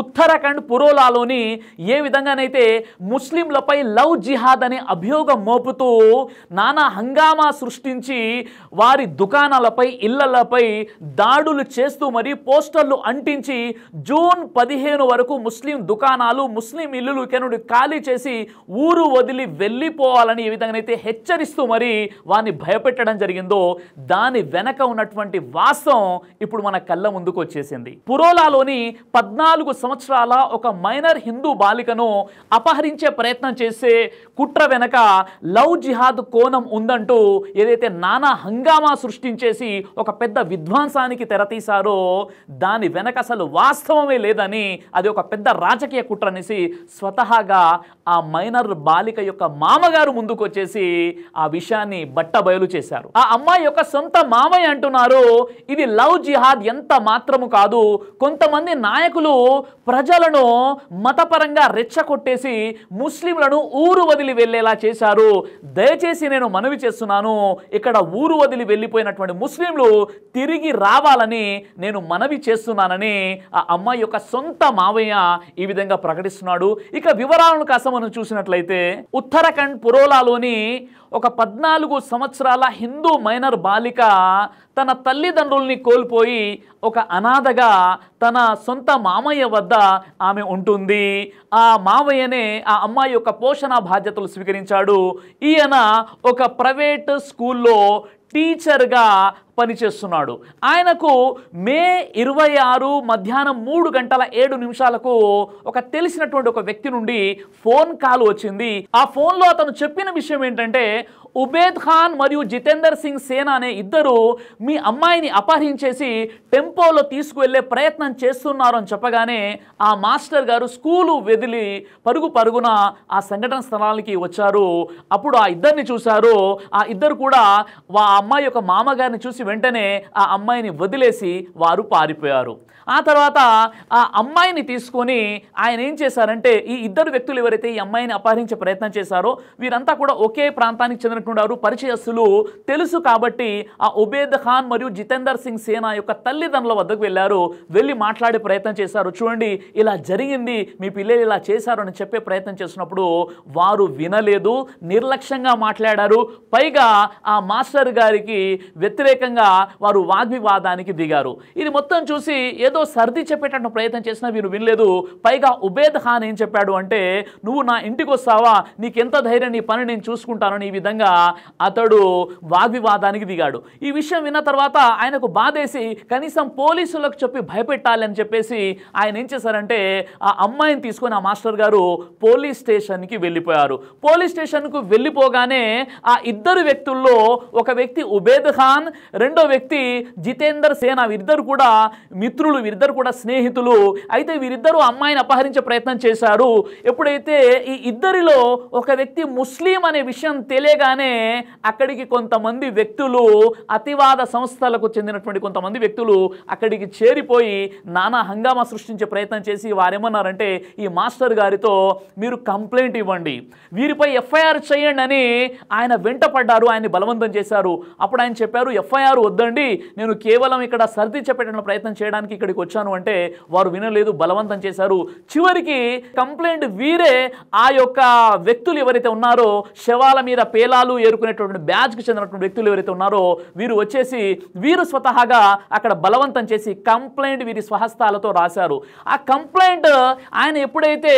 ఉత్తరాఖండ్ పురోలాలోని ఏ విధంగానైతే ముస్లింలపై లవ్ జిహాద్ అనే అభియోగం మోపుతూ నానా హంగామా సృష్టించి వారి దుకాణాలపై ఇళ్లపై దాడులు చేస్తూ మరి పోస్టర్లు అంటించి జూన్ పదిహేను వరకు ముస్లిం దుకాణాలు ముస్లిం ఇల్లులు కెనుడు ఖాళీ చేసి ఊరు వదిలి వెళ్ళిపోవాలని ఏ విధంగానైతే హెచ్చరిస్తూ మరి వారిని భయపెట్టడం జరిగిందో దాని వెనక ఉన్నటువంటి వాస్తవం ఇప్పుడు మన కళ్ళ ముందుకు వచ్చేసింది పురోలాలోని పద్నాలుగు సంవత్సరాల ఒక మైనర్ హిందూ బాలికను అపహరించే ప్రయత్నం చేసే కుట్ర వెనక లవ్ జిహాద్ కోణం ఉందంటూ ఏదైతే నానా హంగామా సృష్టించేసి ఒక పెద్ద విధ్వంసానికి తెరతీశారో దాని వెనక అసలు వాస్తవమే లేదని అది ఒక పెద్ద రాజకీయ కుట్ర అనేసి స్వతహాగా ఆ మైనర్ బాలిక యొక్క మామగారు ముందుకు వచ్చేసి ఆ విషయాన్ని బట్ట బయలు చేశారు ఆ అమ్మాయి యొక్క సొంత మామయ్య అంటున్నారు ఇది లవ్ జిహాద్ ఎంత మాత్రము కాదు కొంతమంది నాయకులు ప్రజలను మతపరంగా రెచ్చగొట్టేసి ముస్లింలను ఊరు వదిలి వెళ్ళేలా చేశారు దయచేసి నేను మనవి చేస్తున్నాను ఇక్కడ ఊరు వదిలి వెళ్ళిపోయినటువంటి ముస్లింలు తిరిగి రావాలని నేను మనవి చేస్తున్నానని ఆ అమ్మాయి యొక్క సొంత మావయ్య ఈ విధంగా ప్రకటిస్తున్నాడు ఇక వివరాలను కాస్త మనం చూసినట్లయితే ఉత్తరాఖండ్ పురోలాలోని ఒక పద్నాలుగు సంవత్సరాల హిందూ మైనర్ బాలిక తన తల్లిదండ్రుల్ని కోల్పోయి ఒక అనాథగా తన సొంత మామయ్య వద్ద ఆమె ఉంటుంది ఆ మామయ్యనే ఆ అమ్మాయి యొక్క పోషణ బాధ్యతలు స్వీకరించాడు ఈయన ఒక ప్రైవేట్ స్కూల్లో టీచర్గా పనిచేస్తున్నాడు ఆయనకు మే ఇరవై ఆరు మధ్యాహ్నం మూడు గంటల ఏడు నిమిషాలకు ఒక తెలిసినటువంటి ఒక వ్యక్తి నుండి ఫోన్ కాల్ వచ్చింది ఆ ఫోన్లో అతను చెప్పిన విషయం ఏంటంటే ఉబేద్ ఖాన్ మరియు జితేందర్ సింగ్ సేనా అనే ఇద్దరు మీ అమ్మాయిని అపహరించేసి టెంపోలో తీసుకువెళ్ళే ప్రయత్నం చేస్తున్నారు అని చెప్పగానే ఆ మాస్టర్ గారు స్కూలు వెదిలి పరుగు పరుగున ఆ సంఘటన స్థలానికి వచ్చారు అప్పుడు ఆ ఇద్దరిని చూశారు ఆ ఇద్దరు కూడా ఆ అమ్మాయి యొక్క మామగారిని చూసి వెంటనే ఆ అమ్మాయిని వదిలేసి వారు పారిపోయారు ఆ తర్వాత ఆ అమ్మాయిని తీసుకొని ఆయన ఏం చేశారంటే ఈ ఇద్దరు వ్యక్తులు ఎవరైతే ఈ అమ్మాయిని అపహరించే ప్రయత్నం చేశారో వీరంతా కూడా ఒకే ప్రాంతానికి చెందిన ఉన్నటువంటి పరిచయస్తులు తెలుసు కాబట్టి ఆ ఉబేద్ ఖాన్ మరియు జితేందర్ సింగ్ సేనా యొక్క తల్లిదండ్రుల వద్దకు వెళ్ళారు వెళ్ళి మాట్లాడే ప్రయత్నం చేశారు చూడండి ఇలా జరిగింది మీ పిల్లలు ఇలా చేశారు అని చెప్పే ప్రయత్నం చేసినప్పుడు వారు వినలేదు నిర్లక్ష్యంగా మాట్లాడారు పైగా ఆ మాస్టర్ గారికి వ్యతిరేకంగా వారు వాగ్వివాదానికి దిగారు ఇది మొత్తం చూసి ఏదో సర్ది చెప్పేటట్టు ప్రయత్నం చేసినా వీరు వినలేదు పైగా ఉబేద్ ఖాన్ ఏం చెప్పాడు అంటే నువ్వు నా ఇంటికి వస్తావా నీకెంత ధైర్యం నీ పని నేను చూసుకుంటానని ఈ విధంగా అతడు వాగ్వివాదానికి దిగాడు ఈ విషయం విన్న తర్వాత ఆయనకు బాధేసి కనీసం పోలీసులకు చెప్పి భయపెట్టాలని చెప్పేసి ఆయన ఏం చేశారంటే ఆ అమ్మాయిని తీసుకొని ఆ మాస్టర్ గారు పోలీస్ స్టేషన్కి వెళ్ళిపోయారు పోలీస్ స్టేషన్కు వెళ్ళిపోగానే ఆ ఇద్దరు వ్యక్తుల్లో ఒక వ్యక్తి ఉబేద్ ఖాన్ రెండో వ్యక్తి జితేందర్ సేన వీరిద్దరు కూడా మిత్రులు వీరిద్దరు కూడా స్నేహితులు అయితే వీరిద్దరూ అమ్మాయిని అపహరించే ప్రయత్నం చేశారు ఎప్పుడైతే ఈ ఇద్దరిలో ఒక వ్యక్తి ముస్లిం అనే విషయం తెలియగానే అలానే అక్కడికి కొంతమంది వ్యక్తులు అతివాద సంస్థలకు చెందినటువంటి కొంతమంది వ్యక్తులు అక్కడికి చేరిపోయి నానా హంగామా సృష్టించే ప్రయత్నం చేసి వారేమన్నారంటే ఈ మాస్టర్ గారితో మీరు కంప్లైంట్ ఇవ్వండి వీరిపై ఎఫ్ఐఆర్ చేయండి అని ఆయన వెంట పడ్డారు ఆయన్ని బలవంతం చేశారు అప్పుడు ఆయన చెప్పారు ఎఫ్ఐఆర్ వద్దండి నేను కేవలం ఇక్కడ సర్ది చెప్పేటటువంటి ప్రయత్నం చేయడానికి ఇక్కడికి వచ్చాను అంటే వారు వినలేదు బలవంతం చేశారు చివరికి కంప్లైంట్ వీరే ఆ యొక్క వ్యక్తులు ఎవరైతే ఉన్నారో శవాల మీద పేలాలు కులాలు ఏరుకునేటువంటి బ్యాచ్కి చెందినటువంటి వ్యక్తులు ఎవరైతే ఉన్నారో వీరు వచ్చేసి వీరు స్వతహాగా అక్కడ బలవంతం చేసి కంప్లైంట్ వీరి స్వహస్తాలతో రాశారు ఆ కంప్లైంట్ ఆయన ఎప్పుడైతే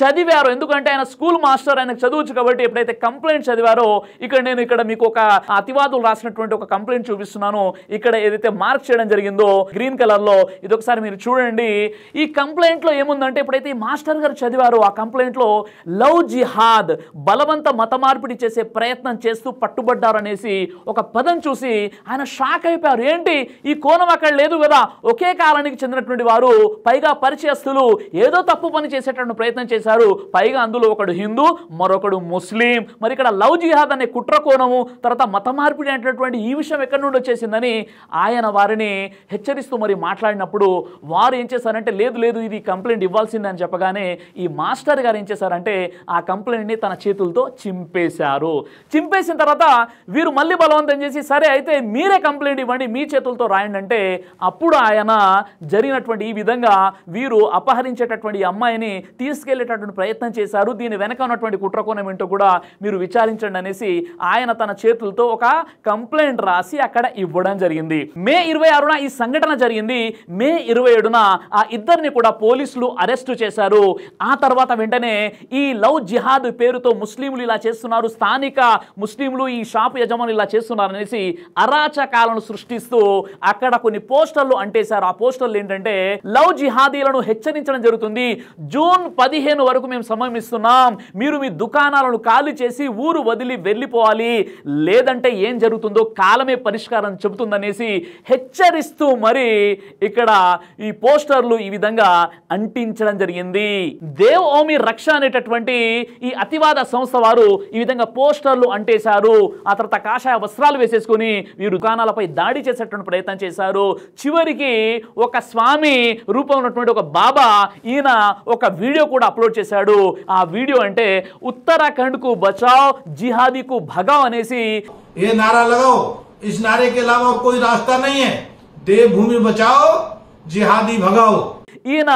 చదివారో ఎందుకంటే ఆయన స్కూల్ మాస్టర్ ఆయన చదవచ్చు కాబట్టి ఎప్పుడైతే కంప్లైంట్ చదివారో ఇక్కడ నేను ఇక్కడ మీకు ఒక అతివాదులు రాసినటువంటి ఒక కంప్లైంట్ చూపిస్తున్నాను ఇక్కడ ఏదైతే మార్క్ చేయడం జరిగిందో గ్రీన్ కలర్లో ఇది ఒకసారి మీరు చూడండి ఈ కంప్లైంట్లో ఏముందంటే ఎప్పుడైతే ఈ మాస్టర్ గారు చదివారో ఆ కంప్లైంట్లో లవ్ జిహాద్ బలవంత మత మార్పిడి చేసే ప్రయత్నం చేస్తూ పట్టుబడ్డారనేసి ఒక పదం చూసి ఆయన షాక్ అయిపోయారు ఏంటి ఈ కోణం అక్కడ లేదు కదా ఒకే కాలానికి చెందినటువంటి వారు పైగా పరిచయస్తులు ఏదో తప్పు పని చేసేటటువంటి ప్రయత్నం చేశారు పైగా అందులో ఒకడు హిందూ మరొకడు ముస్లిం మరి ఇక్కడ లవ్ జిహాద్ అనే కుట్ర కోణము తర్వాత మత మార్పిడి అనేటటువంటి ఈ విషయం ఎక్కడి నుండి వచ్చేసిందని ఆయన వారిని హెచ్చరిస్తూ మరి మాట్లాడినప్పుడు వారు ఏం చేశారంటే లేదు లేదు ఇది కంప్లైంట్ ఇవ్వాల్సిందని చెప్పగానే ఈ మాస్టర్ గారు ఏం చేశారంటే ఆ కంప్లైంట్ని తన చేతులతో చింపేశారు చింపి దింపేసిన తర్వాత వీరు మళ్ళీ బలవంతం చేసి సరే అయితే మీరే కంప్లైంట్ ఇవ్వండి మీ చేతులతో రాయండి అంటే అప్పుడు ఆయన జరిగినటువంటి ఈ విధంగా వీరు అపహరించేటటువంటి అమ్మాయిని తీసుకెళ్లేటటువంటి ప్రయత్నం చేశారు దీని వెనక ఉన్నటువంటి కుట్రకోణం ఏంటో కూడా మీరు విచారించండి అనేసి ఆయన తన చేతులతో ఒక కంప్లైంట్ రాసి అక్కడ ఇవ్వడం జరిగింది మే ఇరవై ఆరున ఈ సంఘటన జరిగింది మే ఇరవై ఏడున ఆ ఇద్దరిని కూడా పోలీసులు అరెస్టు చేశారు ఆ తర్వాత వెంటనే ఈ లవ్ జిహాద్ పేరుతో ముస్లింలు ఇలా చేస్తున్నారు స్థానిక ముస్లింలు ఈ షాపు యజమాని ఇలా చేస్తున్నారనేసి అరాచకాలను సృష్టిస్తూ అక్కడ కొన్ని పోస్టర్లు అంటేశారు ఆ పోస్టర్లు ఏంటంటే లవ్ జిహాదీలను హెచ్చరించడం జరుగుతుంది జూన్ పదిహేను వరకు మేము సమయం ఇస్తున్నాం మీరు మీ దుకాణాలను ఖాళీ చేసి ఊరు వదిలి వెళ్ళిపోవాలి లేదంటే ఏం జరుగుతుందో కాలమే పరిష్కారం చెబుతుందనేసి హెచ్చరిస్తూ మరి ఇక్కడ ఈ పోస్టర్లు ఈ విధంగా అంటించడం జరిగింది దేవ్ ఓమి రక్ష అనేటటువంటి ఈ అతివాద సంస్థ వారు ఈ విధంగా పోస్టర్లు అంటేశారు ఆ తర్వాత కాషాయ వస్త్రాలు వేసేసుకుని వీరు దుకాణాలపై దాడి చేసేటువంటి ప్రయత్నం చేశారు చివరికి ఒక స్వామి రూపంలో ఉన్నటువంటి ఒక బాబా ఈయన ఒక వీడియో కూడా అప్లోడ్ చేశాడు ఆ వీడియో అంటే ఉత్తరాఖండ్కు బచావ్ జిహాదీకు భగావ్ అనేసి ఏ నారా లగావ్ ఇస్ నారే కే అలవా కోయి రాస్తా నహీ హై భూమి బచావ్ జిహాదీ భగావ్ ఈయన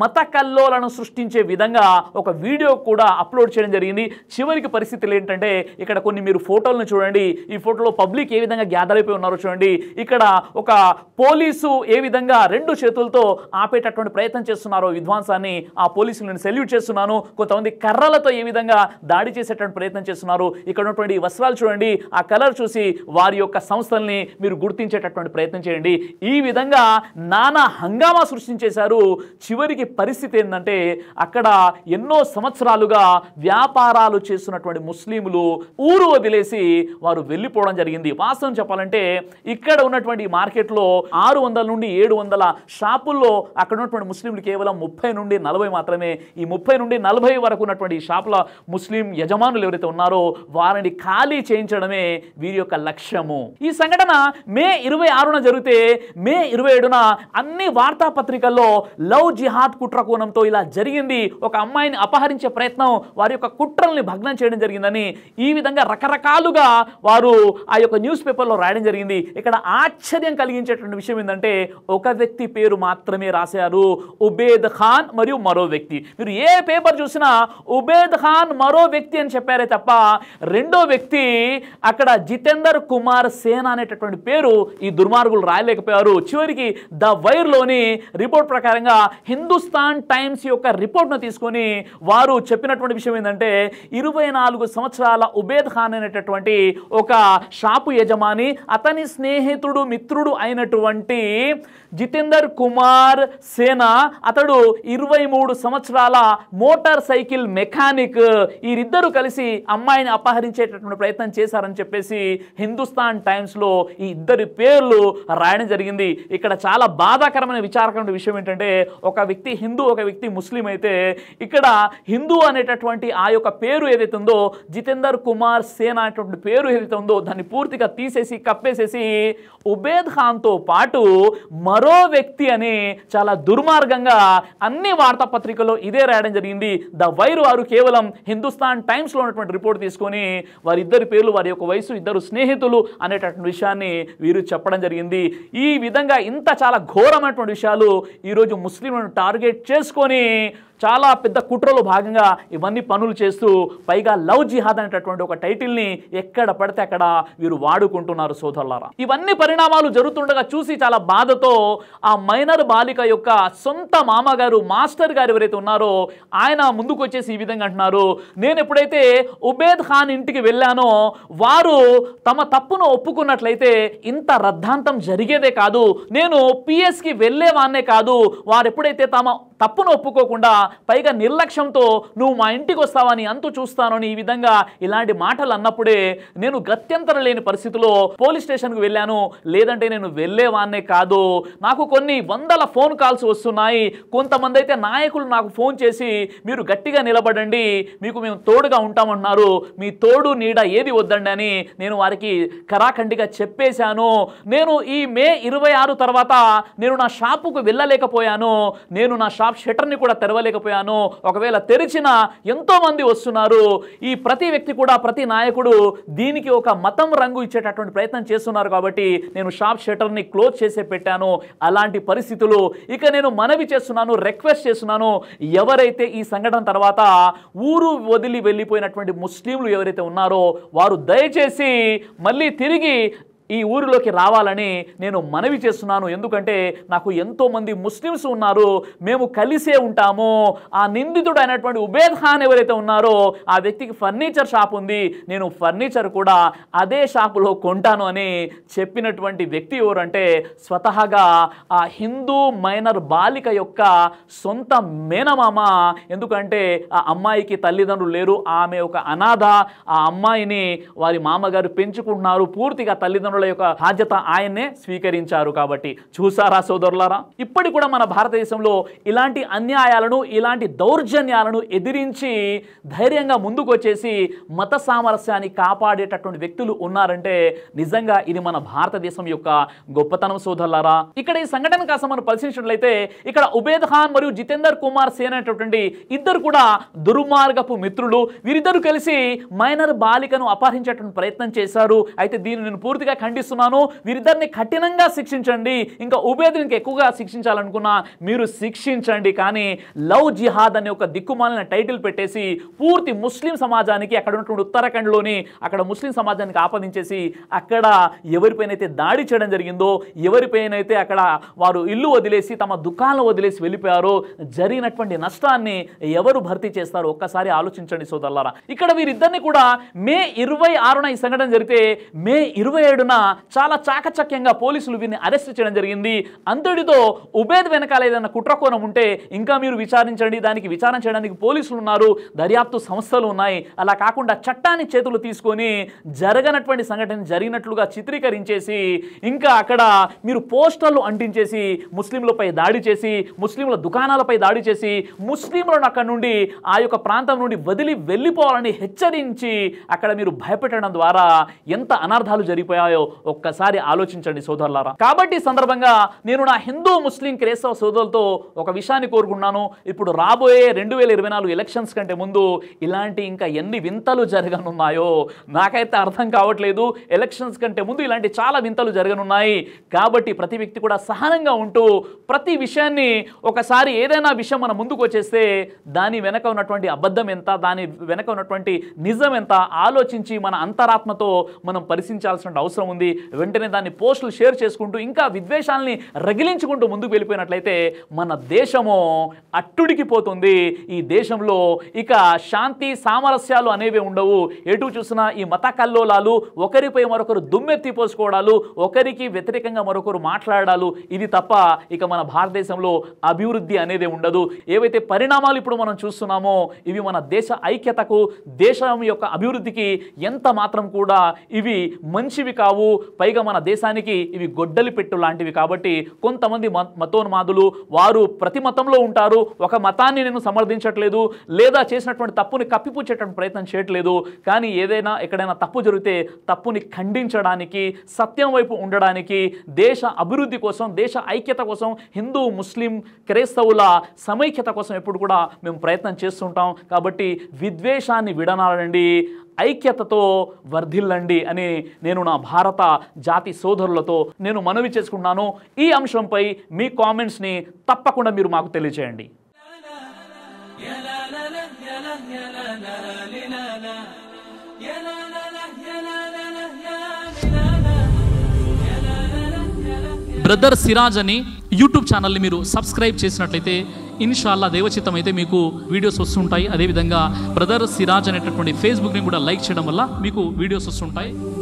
మత కల్లోలను సృష్టించే విధంగా ఒక వీడియో కూడా అప్లోడ్ చేయడం జరిగింది చివరికి పరిస్థితులు ఏంటంటే ఇక్కడ కొన్ని మీరు ఫోటోలను చూడండి ఈ ఫోటోలో పబ్లిక్ ఏ విధంగా గ్యాదర్ అయిపోయి ఉన్నారో చూడండి ఇక్కడ ఒక పోలీసు ఏ విధంగా రెండు చేతులతో ఆపేటటువంటి ప్రయత్నం చేస్తున్నారో విధ్వాంసాన్ని ఆ పోలీసులు నేను సెల్యూట్ చేస్తున్నాను కొంతమంది కర్రలతో ఏ విధంగా దాడి చేసేటువంటి ప్రయత్నం చేస్తున్నారు ఇక్కడ ఉన్నటువంటి వస్త్రాలు చూడండి ఆ కలర్ చూసి వారి యొక్క సంస్థల్ని మీరు గుర్తించేటటువంటి ప్రయత్నం చేయండి ఈ విధంగా నానా హంగామా సృష్టించేశారు చివరికి పరిస్థితి ఏంటంటే అక్కడ ఎన్నో సంవత్సరాలుగా వ్యాపారాలు చేస్తున్నటువంటి ముస్లింలు ఊరు వదిలేసి వారు వెళ్ళిపోవడం జరిగింది వాస్తవం చెప్పాలంటే ఇక్కడ ఉన్నటువంటి మార్కెట్లో ఆరు వందల నుండి ఏడు వందల షాపుల్లో అక్కడ ఉన్నటువంటి ముస్లింలు కేవలం ముప్పై నుండి నలభై మాత్రమే ఈ ముప్పై నుండి నలభై వరకు ఉన్నటువంటి షాపుల ముస్లిం యజమానులు ఎవరైతే ఉన్నారో వారిని ఖాళీ చేయించడమే వీరి యొక్క లక్ష్యము ఈ సంఘటన మే ఇరవై ఆరున జరిగితే మే ఇరవై ఏడున అన్ని వార్తాపత్రికల్లో లవ్ జిహాద్ కుట్ర కోణంతో ఇలా జరిగింది ఒక అమ్మాయిని అపహరించే ప్రయత్నం వారి యొక్క కుట్రల్ని భగ్నం చేయడం జరిగిందని ఈ విధంగా రకరకాలుగా వారు ఆ యొక్క న్యూస్ పేపర్లో రాయడం జరిగింది ఇక్కడ ఆశ్చర్యం కలిగించేటువంటి విషయం ఏంటంటే ఒక వ్యక్తి పేరు మాత్రమే రాశారు ఉబేద్ ఖాన్ మరియు మరో వ్యక్తి మీరు ఏ పేపర్ చూసినా ఉబేద్ ఖాన్ మరో వ్యక్తి అని చెప్పారే తప్ప రెండో వ్యక్తి అక్కడ జితేందర్ కుమార్ సేన్ అనేటటువంటి పేరు ఈ దుర్మార్గులు రాయలేకపోయారు చివరికి ద వైర్లోని రిపోర్ట్ ప్రకారం అదేవిధంగా హిందుస్థాన్ టైమ్స్ యొక్క రిపోర్ట్ను తీసుకొని వారు చెప్పినటువంటి విషయం ఏంటంటే ఇరవై నాలుగు సంవత్సరాల ఉబేద్ ఖాన్ అనేటటువంటి ఒక షాపు యజమాని అతని స్నేహితుడు మిత్రుడు అయినటువంటి జితేందర్ కుమార్ సేనా అతడు ఇరవై మూడు సంవత్సరాల మోటార్ సైకిల్ మెకానిక్ వీరిద్దరూ కలిసి అమ్మాయిని అపహరించేటటువంటి ప్రయత్నం చేశారని చెప్పేసి హిందుస్థాన్ టైమ్స్లో ఈ ఇద్దరి పేర్లు రాయడం జరిగింది ఇక్కడ చాలా బాధాకరమైన విచారకరమైన విషయం ఏంటంటే ఒక వ్యక్తి హిందూ ఒక వ్యక్తి ముస్లిం అయితే ఇక్కడ హిందూ అనేటటువంటి ఆ యొక్క పేరు ఏదైతే ఉందో జితేందర్ కుమార్ సేన అనేటువంటి పేరు ఏదైతే ఉందో దాన్ని పూర్తిగా తీసేసి కప్పేసేసి ఉబేద్ ఖాన్తో పాటు మరో మరో వ్యక్తి అని చాలా దుర్మార్గంగా అన్ని వార్తాపత్రికల్లో ఇదే రాయడం జరిగింది ద వైర్ వారు కేవలం హిందుస్థాన్ టైమ్స్లో ఉన్నటువంటి రిపోర్ట్ తీసుకొని వారిద్దరి పేర్లు వారి యొక్క వయసు ఇద్దరు స్నేహితులు అనేటటువంటి విషయాన్ని వీరు చెప్పడం జరిగింది ఈ విధంగా ఇంత చాలా ఘోరమైనటువంటి విషయాలు ఈరోజు ముస్లింలను టార్గెట్ చేసుకొని చాలా పెద్ద కుట్రలో భాగంగా ఇవన్నీ పనులు చేస్తూ పైగా లవ్ జిహాద్ అనేటటువంటి ఒక టైటిల్ని ఎక్కడ పడితే అక్కడ వీరు వాడుకుంటున్నారు సోదరులారా ఇవన్నీ పరిణామాలు జరుగుతుండగా చూసి చాలా బాధతో ఆ మైనర్ బాలిక యొక్క సొంత మామగారు మాస్టర్ గారు ఎవరైతే ఉన్నారో ఆయన ముందుకు వచ్చేసి ఈ విధంగా అంటున్నారు నేను ఎప్పుడైతే ఉబేద్ ఖాన్ ఇంటికి వెళ్ళానో వారు తమ తప్పును ఒప్పుకున్నట్లయితే ఇంత రద్ధాంతం జరిగేదే కాదు నేను పిఎస్కి వెళ్ళేవాన్నే కాదు వారు ఎప్పుడైతే తమ తప్పును ఒప్పుకోకుండా పైగా నిర్లక్ష్యంతో నువ్వు మా ఇంటికి వస్తావని అంతు చూస్తానని ఈ విధంగా ఇలాంటి మాటలు అన్నప్పుడే నేను గత్యంతరం లేని పరిస్థితిలో పోలీస్ స్టేషన్కు వెళ్ళాను లేదంటే నేను వెళ్ళేవాన్నే కాదు నాకు కొన్ని వందల ఫోన్ కాల్స్ వస్తున్నాయి కొంతమంది అయితే నాయకులు నాకు ఫోన్ చేసి మీరు గట్టిగా నిలబడండి మీకు మేము తోడుగా ఉంటామన్నారు మీ తోడు నీడ ఏది వద్దండి అని నేను వారికి కరాఖండిగా చెప్పేశాను నేను ఈ మే ఇరవై ఆరు తర్వాత నేను నా షాపుకు వెళ్ళలేకపోయాను నేను నా షాప్ షెటర్ని కూడా తెరవలేక తెరవలేకపోయాను ఒకవేళ తెరిచిన ఎంతోమంది వస్తున్నారు ఈ ప్రతి వ్యక్తి కూడా ప్రతి నాయకుడు దీనికి ఒక మతం రంగు ఇచ్చేటటువంటి ప్రయత్నం చేస్తున్నారు కాబట్టి నేను షాప్ షెటర్ని క్లోజ్ చేసే పెట్టాను అలాంటి పరిస్థితులు ఇక నేను మనవి చేస్తున్నాను రిక్వెస్ట్ చేస్తున్నాను ఎవరైతే ఈ సంఘటన తర్వాత ఊరు వదిలి వెళ్ళిపోయినటువంటి ముస్లింలు ఎవరైతే ఉన్నారో వారు దయచేసి మళ్ళీ తిరిగి ఈ ఊరిలోకి రావాలని నేను మనవి చేస్తున్నాను ఎందుకంటే నాకు ఎంతోమంది ముస్లిమ్స్ ఉన్నారు మేము కలిసే ఉంటాము ఆ నిందితుడు అయినటువంటి ఉబేద్ ఖాన్ ఎవరైతే ఉన్నారో ఆ వ్యక్తికి ఫర్నిచర్ షాప్ ఉంది నేను ఫర్నిచర్ కూడా అదే షాపులో కొంటాను అని చెప్పినటువంటి వ్యక్తి ఎవరంటే స్వతహాగా ఆ హిందూ మైనర్ బాలిక యొక్క సొంత మేనమామ ఎందుకంటే ఆ అమ్మాయికి తల్లిదండ్రులు లేరు ఆమె ఒక అనాథ ఆ అమ్మాయిని వారి మామగారు పెంచుకుంటున్నారు పూర్తిగా తల్లిదండ్రులు సోదరుల యొక్క బాధ్యత ఆయన్నే స్వీకరించారు కాబట్టి చూసారా సోదరులారా ఇప్పటి కూడా మన భారతదేశంలో ఇలాంటి అన్యాయాలను ఇలాంటి దౌర్జన్యాలను ఎదిరించి ధైర్యంగా ముందుకొచ్చేసి మత సామరస్యాన్ని కాపాడేటటువంటి వ్యక్తులు ఉన్నారంటే నిజంగా ఇది మన భారతదేశం యొక్క గొప్పతనం సోదరులారా ఇక్కడ ఈ సంఘటన కాస్త మనం పరిశీలించినట్లయితే ఇక్కడ ఉబేద్ ఖాన్ మరియు జితేందర్ కుమార్ సేన్ అనేటటువంటి ఇద్దరు కూడా దుర్మార్గపు మిత్రులు వీరిద్దరు కలిసి మైనర్ బాలికను అపహరించేటువంటి ప్రయత్నం చేశారు అయితే దీన్ని నేను పూర్తిగా ఖండిస్తున్నాను వీరిద్దరిని కఠినంగా శిక్షించండి ఇంకా ఉబేద్ని ఇంకా ఎక్కువగా శిక్షించాలనుకున్నా మీరు శిక్షించండి కానీ లవ్ జిహాద్ అనే ఒక దిక్కుమాలిన టైటిల్ పెట్టేసి పూర్తి ముస్లిం సమాజానికి అక్కడ ఉన్నటువంటి ఉత్తరాఖండ్లోని అక్కడ ముస్లిం సమాజానికి ఆపాదించేసి అక్కడ ఎవరిపైనైతే దాడి చేయడం జరిగిందో ఎవరిపైనైతే అక్కడ వారు ఇల్లు వదిలేసి తమ దుకాణం వదిలేసి వెళ్ళిపోయారో జరిగినటువంటి నష్టాన్ని ఎవరు భర్తీ చేస్తారు ఒక్కసారి ఆలోచించండి సోదరులారా ఇక్కడ వీరిద్దరిని కూడా మే ఇరవై ఆరున ఈ సంఘటన జరిగితే మే ఇరవై ఏడున వలన చాలా చాకచక్యంగా పోలీసులు వీరిని అరెస్ట్ చేయడం జరిగింది అంతటితో ఉబేద్ వెనకాల ఏదైనా కుట్రకోణం ఉంటే ఇంకా మీరు విచారించండి దానికి విచారణ చేయడానికి పోలీసులు ఉన్నారు దర్యాప్తు సంస్థలు ఉన్నాయి అలా కాకుండా చట్టాన్ని చేతులు తీసుకొని జరగనటువంటి సంఘటన జరిగినట్లుగా చిత్రీకరించేసి ఇంకా అక్కడ మీరు పోస్టర్లు అంటించేసి ముస్లింలపై దాడి చేసి ముస్లింల దుకాణాలపై దాడి చేసి ముస్లింలను అక్కడ నుండి ఆ యొక్క ప్రాంతం నుండి వదిలి వెళ్ళిపోవాలని హెచ్చరించి అక్కడ మీరు భయపెట్టడం ద్వారా ఎంత అనర్థాలు జరిగిపోయాయో ఒక్కసారి ఆలోచించండి సోదరులారా కాబట్టి సందర్భంగా నేను నా హిందూ ముస్లిం క్రైస్తవ సోదరులతో ఒక విషయాన్ని కోరుకున్నాను ఇప్పుడు రాబోయే రెండు వేల ఇరవై నాలుగు ఎలక్షన్స్ కంటే ముందు ఇలాంటి ఇంకా ఎన్ని వింతలు జరగనున్నాయో నాకైతే అర్థం కావట్లేదు ఎలక్షన్స్ కంటే ముందు ఇలాంటి చాలా వింతలు జరగనున్నాయి కాబట్టి ప్రతి వ్యక్తి కూడా సహనంగా ఉంటూ ప్రతి విషయాన్ని ఒకసారి ఏదైనా విషయం మన ముందుకు వచ్చేస్తే దాని వెనక ఉన్నటువంటి అబద్ధం ఎంత దాని వెనక ఉన్నటువంటి నిజం ఎంత ఆలోచించి మన అంతరాత్మతో మనం పరిశీలించాల్సిన అవసరం ఉంది వెంటనే దాన్ని పోస్టులు షేర్ చేసుకుంటూ ఇంకా విద్వేషాలని రగిలించుకుంటూ ముందుకు వెళ్ళిపోయినట్లయితే మన దేశము అట్టుడికి పోతుంది ఈ దేశంలో ఇక శాంతి సామరస్యాలు అనేవి ఉండవు ఎటు చూసినా ఈ మత కల్లోలాలు ఒకరిపై మరొకరు దుమ్మెత్తి పోసుకోవడాలు ఒకరికి వ్యతిరేకంగా మరొకరు మాట్లాడాలు ఇది తప్ప ఇక మన భారతదేశంలో అభివృద్ధి అనేది ఉండదు ఏవైతే పరిణామాలు ఇప్పుడు మనం చూస్తున్నామో ఇవి మన దేశ ఐక్యతకు దేశం యొక్క అభివృద్ధికి ఎంత మాత్రం కూడా ఇవి మంచివి కావు కావు పైగా మన దేశానికి ఇవి గొడ్డలి పెట్టు లాంటివి కాబట్టి కొంతమంది మతోన్మాదులు వారు ప్రతి మతంలో ఉంటారు ఒక మతాన్ని నేను సమర్థించట్లేదు లేదా చేసినటువంటి తప్పుని కప్పిపుచ్చేటువంటి ప్రయత్నం చేయట్లేదు కానీ ఏదైనా ఎక్కడైనా తప్పు జరిగితే తప్పుని ఖండించడానికి సత్యం వైపు ఉండడానికి దేశ అభివృద్ధి కోసం దేశ ఐక్యత కోసం హిందూ ముస్లిం క్రైస్తవుల సమైక్యత కోసం ఎప్పుడు కూడా మేము ప్రయత్నం చేస్తుంటాం కాబట్టి విద్వేషాన్ని విడనాడండి ఐక్యతతో వర్ధిల్లండి అని నేను నా భారత జాతి సోదరులతో నేను మనవి చేసుకున్నాను ఈ అంశంపై మీ కామెంట్స్ని తప్పకుండా మీరు మాకు తెలియజేయండి బ్రదర్ సిరాజ్ అని యూట్యూబ్ ఛానల్ని మీరు సబ్స్క్రైబ్ చేసినట్లయితే ఇన్షాల్లా దేవచిత్తం అయితే మీకు వీడియోస్ వస్తుంటాయి అదేవిధంగా బ్రదర్ సిరాజ్ అనేటటువంటి ఫేస్బుక్ని కూడా లైక్ చేయడం వల్ల మీకు వీడియోస్ వస్తుంటాయి